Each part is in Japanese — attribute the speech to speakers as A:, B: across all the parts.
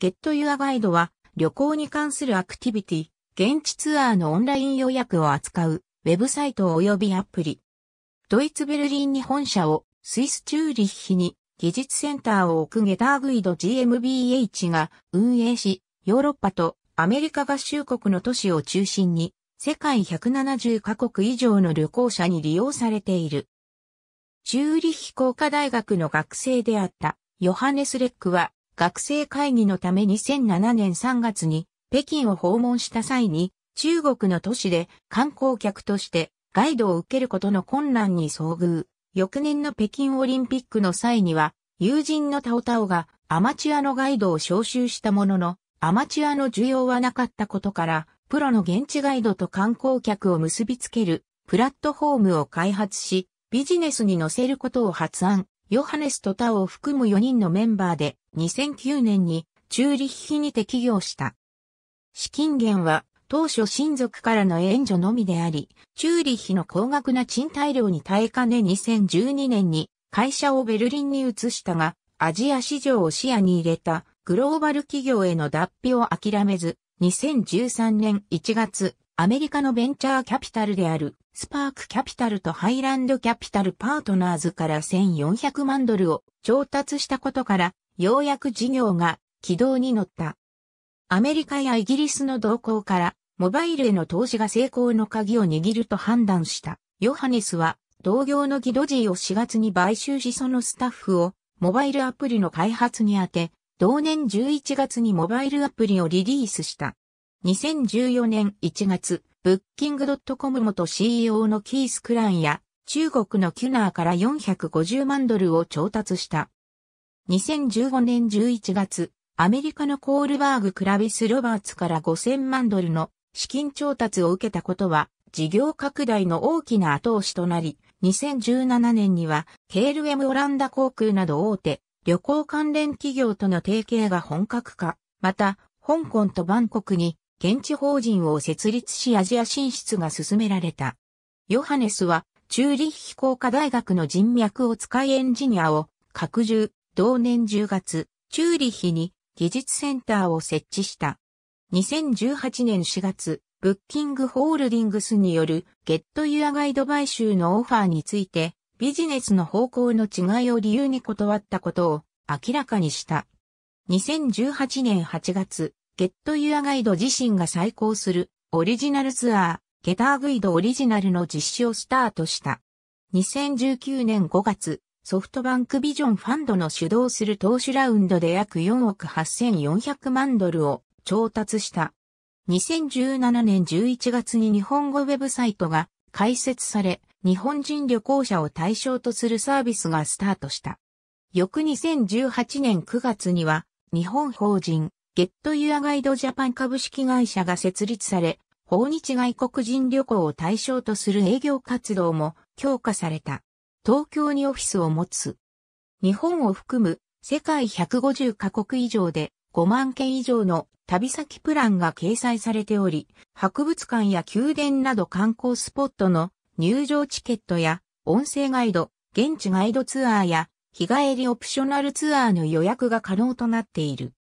A: Get Your Guide は旅行に関するアクティビティ、現地ツアーのオンライン予約を扱うウェブサイト及びアプリ。ドイツベルリンに本社をスイスチューリッヒに技術センターを置くゲターグイド GmbH が運営し、ヨーロッパとアメリカ合衆国の都市を中心に世界170カ国以上の旅行者に利用されている。チューリッヒ工科大学の学生であったヨハネス・レックは学生会議のため2007年3月に北京を訪問した際に中国の都市で観光客としてガイドを受けることの困難に遭遇。翌年の北京オリンピックの際には友人のタオタオがアマチュアのガイドを招集したもののアマチュアの需要はなかったことからプロの現地ガイドと観光客を結びつけるプラットフォームを開発しビジネスに乗せることを発案。ヨハネスとタオを含む4人のメンバーで2009年にチューリッヒにて起業した。資金源は当初親族からの援助のみであり、チューリッヒの高額な賃貸料に耐えかね2012年に会社をベルリンに移したが、アジア市場を視野に入れたグローバル企業への脱皮を諦めず、2013年1月、アメリカのベンチャーキャピタルであるスパークキャピタルとハイランドキャピタルパートナーズから1400万ドルを調達したことから、ようやく事業が軌道に乗った。アメリカやイギリスの動向から、モバイルへの投資が成功の鍵を握ると判断した。ヨハネスは、同業のギドジーを4月に買収しそのスタッフを、モバイルアプリの開発に当て、同年11月にモバイルアプリをリリースした。2014年1月、ブッキングドットコム元 CEO のキース・クランや中国のキュナーから450万ドルを調達した。2015年11月、アメリカのコールバーグ・クラビス・ロバーツから5000万ドルの資金調達を受けたことは、事業拡大の大きな後押しとなり、2017年には、KLM オランダ航空など大手、旅行関連企業との提携が本格化。また、香港とバンコクに現地法人を設立しアジア進出が進められた。ヨハネスは、チューリッヒ工科大学の人脈を使いエンジニアを拡充、同年10月、チューリッヒに技術センターを設置した。2018年4月、ブッキングホールディングスによるゲットユアガイド買収のオファーについて、ビジネスの方向の違いを理由に断ったことを明らかにした。2018年8月、ゲットユアガイド自身が再興するオリジナルツアー、ゲターグイドオリジナルの実施をスタートした。2019年5月、ソフトバンクビジョンファンドの主導する投資ラウンドで約4億8400万ドルを調達した。2017年11月に日本語ウェブサイトが開設され、日本人旅行者を対象とするサービスがスタートした。翌2018年9月には、日本法人ゲットユアガイドジャパン株式会社が設立され、訪日外国人旅行を対象とする営業活動も強化された。東京にオフィスを持つ。日本を含む世界150カ国以上で5万件以上の旅先プランが掲載されており、博物館や宮殿など観光スポットの入場チケットや音声ガイド、現地ガイドツアーや日帰りオプショナルツアーの予約が可能となっている。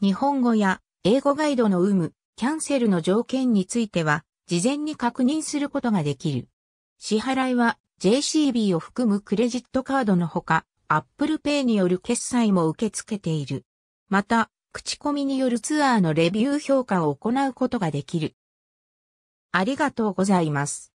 A: 日本語や英語ガイドの有無、キャンセルの条件については、事前に確認することができる。支払いは JCB を含むクレジットカードのほか、Apple Pay による決済も受け付けている。また、口コミによるツアーのレビュー評価を行うことができる。ありがとうございます。